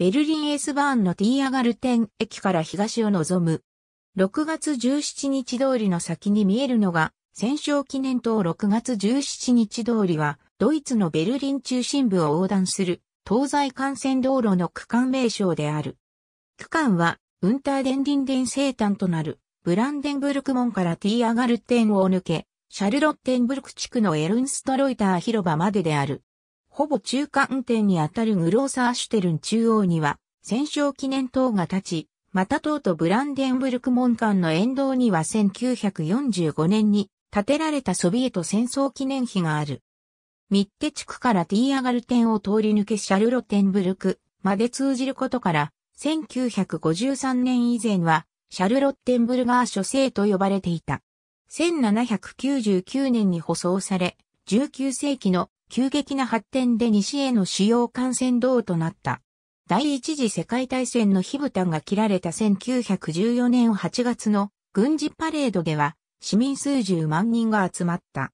ベルリン S バーンのティーアガルテン駅から東を望む。6月17日通りの先に見えるのが戦勝記念塔6月17日通りはドイツのベルリン中心部を横断する東西幹線道路の区間名称である。区間はウンターデンリンデン生誕となるブランデンブルク門からティーアガルテンを抜け、シャルロッテンブルク地区のエルンストロイター広場までである。ほぼ中間点にあたるグローサーシュテルン中央には、戦勝記念塔が立ち、また塔とブランデンブルク門間の沿道には1945年に建てられたソビエト戦争記念碑がある。ミッテ地区からティーアガルテンを通り抜けシャルロテンブルクまで通じることから、1953年以前はシャルロッテンブルガー諸世と呼ばれていた。1799年に舗装され、19世紀の急激な発展で西への主要幹線道となった。第一次世界大戦の火蓋が切られた1914年8月の軍事パレードでは市民数十万人が集まった。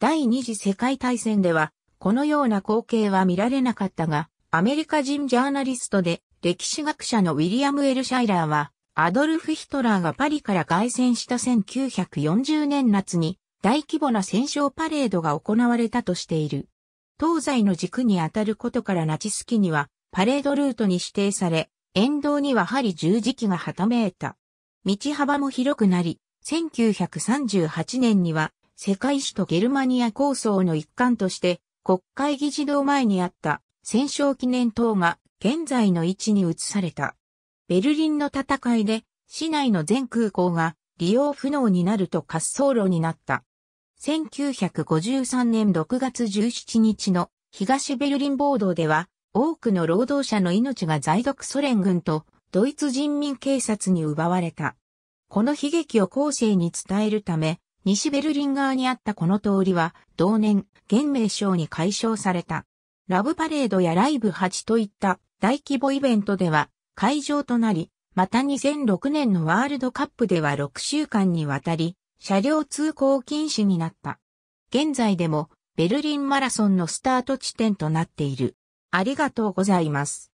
第二次世界大戦ではこのような光景は見られなかったが、アメリカ人ジャーナリストで歴史学者のウィリアム・エル・シャイラーは、アドルフ・ヒトラーがパリから凱旋した1940年夏に大規模な戦勝パレードが行われたとしている。東西の軸に当たることからナチス機にはパレードルートに指定され、沿道には針十字機がはためいた。道幅も広くなり、1938年には世界史とゲルマニア構想の一環として国会議事堂前にあった戦勝記念塔が現在の位置に移された。ベルリンの戦いで市内の全空港が利用不能になると滑走路になった。1953年6月17日の東ベルリン暴動では、多くの労働者の命が在独ソ連軍とドイツ人民警察に奪われた。この悲劇を後世に伝えるため、西ベルリン側にあったこの通りは、同年、現名称に解消された。ラブパレードやライブ8といった大規模イベントでは会場となり、また2006年のワールドカップでは6週間にわたり車両通行禁止になった。現在でもベルリンマラソンのスタート地点となっている。ありがとうございます。